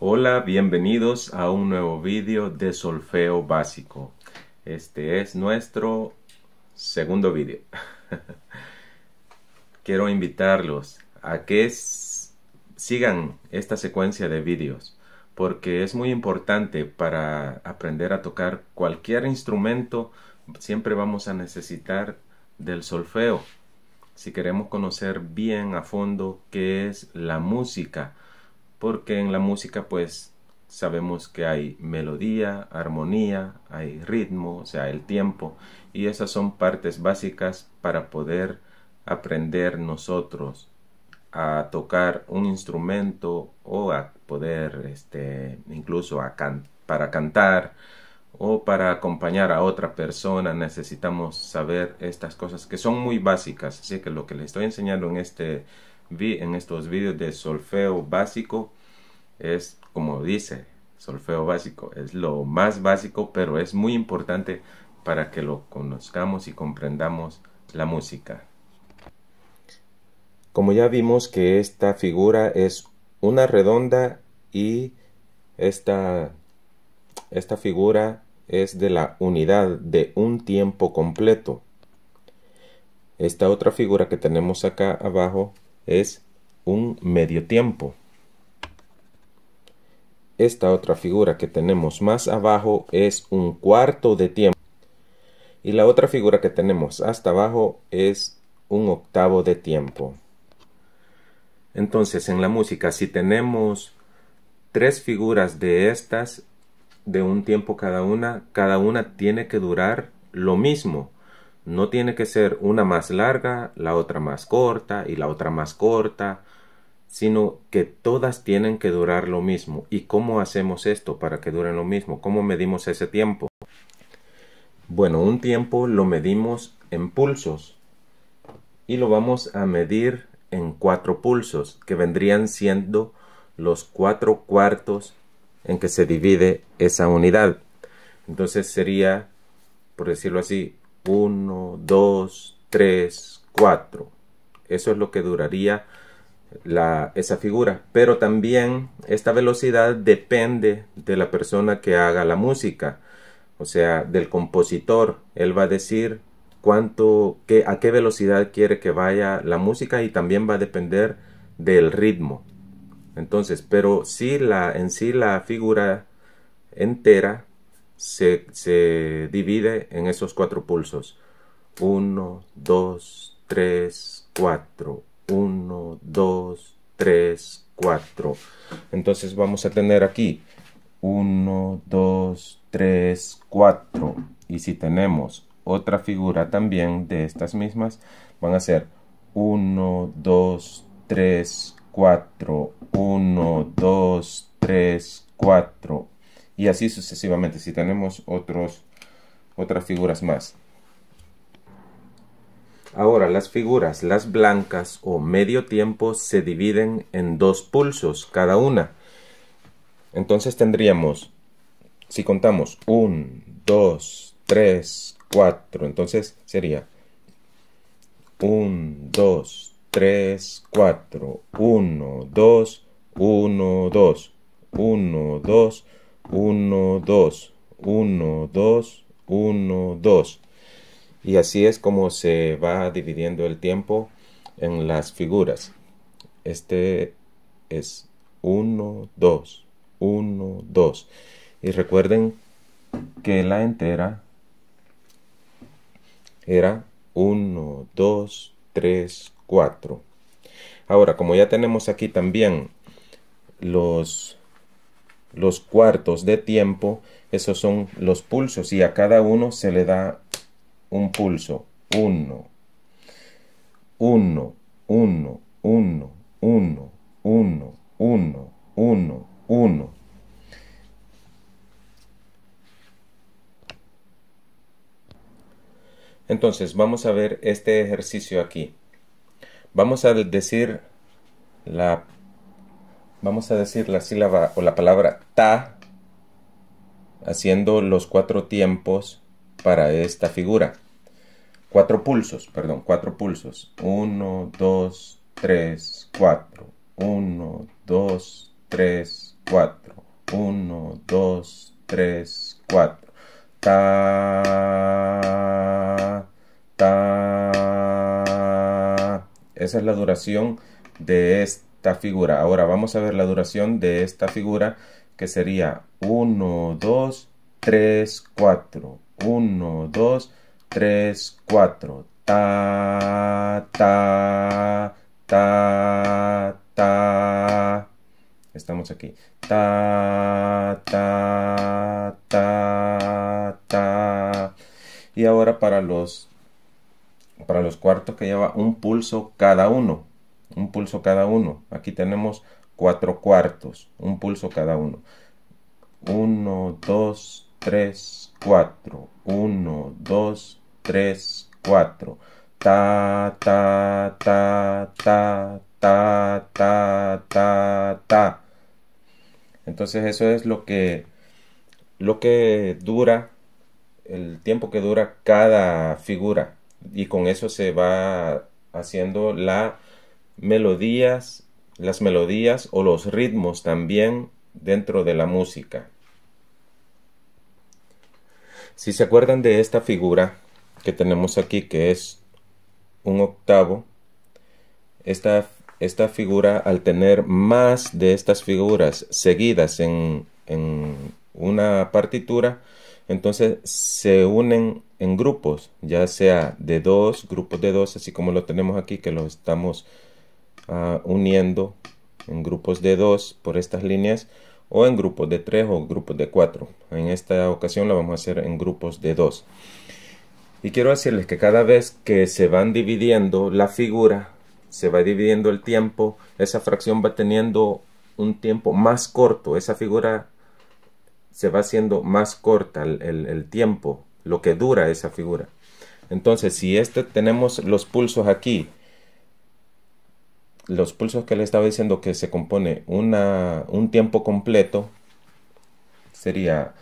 Hola, bienvenidos a un nuevo vídeo de solfeo básico. Este es nuestro segundo vídeo. Quiero invitarlos a que sigan esta secuencia de vídeos porque es muy importante para aprender a tocar cualquier instrumento. Siempre vamos a necesitar del solfeo si queremos conocer bien a fondo qué es la música porque en la música pues sabemos que hay melodía, armonía, hay ritmo, o sea, el tiempo, y esas son partes básicas para poder aprender nosotros a tocar un instrumento o a poder este incluso a para cantar o para acompañar a otra persona necesitamos saber estas cosas que son muy básicas así que lo que les estoy enseñando en este vi en estos vídeos de solfeo básico es como dice solfeo básico es lo más básico pero es muy importante para que lo conozcamos y comprendamos la música como ya vimos que esta figura es una redonda y esta, esta figura es de la unidad de un tiempo completo esta otra figura que tenemos acá abajo es un medio tiempo. Esta otra figura que tenemos más abajo es un cuarto de tiempo. Y la otra figura que tenemos hasta abajo es un octavo de tiempo. Entonces en la música si tenemos tres figuras de estas de un tiempo cada una, cada una tiene que durar lo mismo. No tiene que ser una más larga, la otra más corta y la otra más corta, sino que todas tienen que durar lo mismo. ¿Y cómo hacemos esto para que duren lo mismo? ¿Cómo medimos ese tiempo? Bueno, un tiempo lo medimos en pulsos y lo vamos a medir en cuatro pulsos, que vendrían siendo los cuatro cuartos en que se divide esa unidad. Entonces sería, por decirlo así, 1, 2, 3, 4. Eso es lo que duraría la, esa figura. Pero también esta velocidad depende de la persona que haga la música. O sea, del compositor. Él va a decir cuánto, a qué velocidad quiere que vaya la música y también va a depender del ritmo. Entonces, pero si la, en sí la figura entera se, se divide en esos cuatro pulsos. 1, 2, 3, 4. 1, 2, 3, 4. Entonces vamos a tener aquí 1, 2, 3, 4. Y si tenemos otra figura también de estas mismas, van a ser 1, 2, 3, 4. 1, 2, 3, y así sucesivamente si tenemos otros, otras figuras más. Ahora las figuras, las blancas o medio tiempo se dividen en dos pulsos cada una. Entonces tendríamos, si contamos 1, 2, 3, 4, entonces sería 1, 2, 3, 4, 1, 2, 1, 2, 1, 2, 1, 2, 1, 2, 1, 2. Y así es como se va dividiendo el tiempo en las figuras. Este es 1, 2, 1, 2. Y recuerden que la entera era 1, 2, 3, 4. Ahora, como ya tenemos aquí también los los cuartos de tiempo, esos son los pulsos y a cada uno se le da un pulso. 1, 1, 1, 1, 1, 1, 1, 1, Entonces vamos a ver este ejercicio aquí. Vamos a decir la vamos a decir la sílaba o la palabra ta haciendo los cuatro tiempos para esta figura. Cuatro pulsos, perdón, cuatro pulsos. Uno, dos, tres, cuatro. Uno, dos, tres, cuatro. Uno, dos, tres, cuatro. Ta, ta. Esa es la duración de este esta figura. Ahora vamos a ver la duración de esta figura que sería 1, 2, 3, 4. 1, 2, 3, 4. Ta, ta, ta, ta. Estamos aquí. Ta, ta, ta, ta. Y ahora para los, para los cuartos que lleva un pulso cada uno un pulso cada uno. Aquí tenemos cuatro cuartos, un pulso cada uno. 1, 2, 3, 4. 1, 2, 3, 4. Ta, ta, ta, ta, ta, ta, ta, ta. Entonces eso es lo que, lo que dura, el tiempo que dura cada figura. Y con eso se va haciendo la melodías, las melodías o los ritmos también dentro de la música. Si se acuerdan de esta figura que tenemos aquí, que es un octavo, esta, esta figura al tener más de estas figuras seguidas en, en una partitura, entonces se unen en grupos, ya sea de dos, grupos de dos, así como lo tenemos aquí, que lo estamos Ah, uniendo en grupos de dos por estas líneas o en grupos de tres o grupos de cuatro. En esta ocasión la vamos a hacer en grupos de dos. Y quiero decirles que cada vez que se van dividiendo la figura, se va dividiendo el tiempo, esa fracción va teniendo un tiempo más corto, esa figura se va haciendo más corta el, el tiempo, lo que dura esa figura. Entonces, si este tenemos los pulsos aquí, los pulsos que le estaba diciendo que se compone una, un tiempo completo sería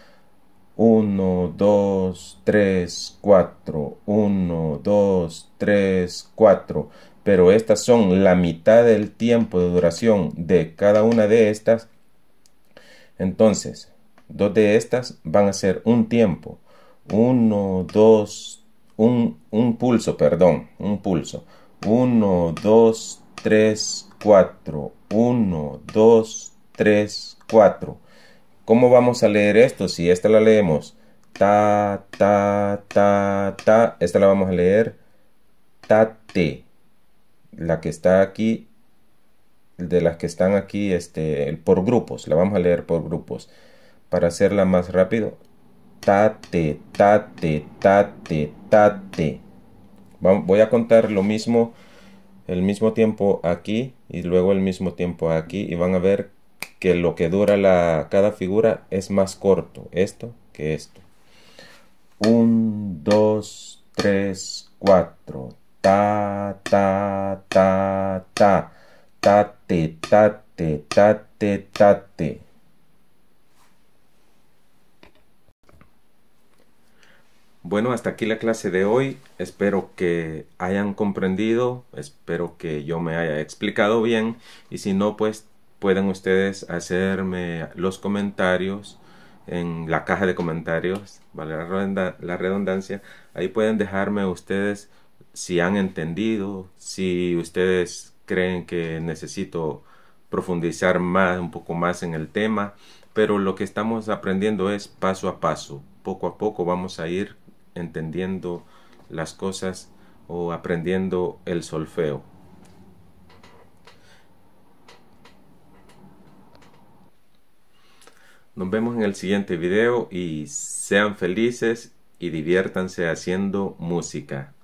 1, 2, 3, 4, 1, 2, 3, 4, pero estas son la mitad del tiempo de duración de cada una de estas, entonces dos de estas van a ser un tiempo, 1, 2, un, pulso, perdón, un pulso, 1, 2, 3, 4. 1, 2, 3, 4. ¿Cómo vamos a leer esto? Si esta la leemos ta, ta, ta, ta, esta la vamos a leer te... La que está aquí, de las que están aquí, este, por grupos, la vamos a leer por grupos. Para hacerla más rápido, ...ta, tate, ta, te... Voy a contar lo mismo el mismo tiempo aquí y luego el mismo tiempo aquí y van a ver que lo que dura la, cada figura es más corto esto que esto 1 dos, tres, cuatro, ta ta ta ta ta tate ta tate Bueno, hasta aquí la clase de hoy. Espero que hayan comprendido, espero que yo me haya explicado bien y si no, pues pueden ustedes hacerme los comentarios en la caja de comentarios, vale la redundancia, ahí pueden dejarme ustedes si han entendido, si ustedes creen que necesito profundizar más, un poco más en el tema, pero lo que estamos aprendiendo es paso a paso, poco a poco vamos a ir entendiendo las cosas o aprendiendo el solfeo. Nos vemos en el siguiente video y sean felices y diviértanse haciendo música.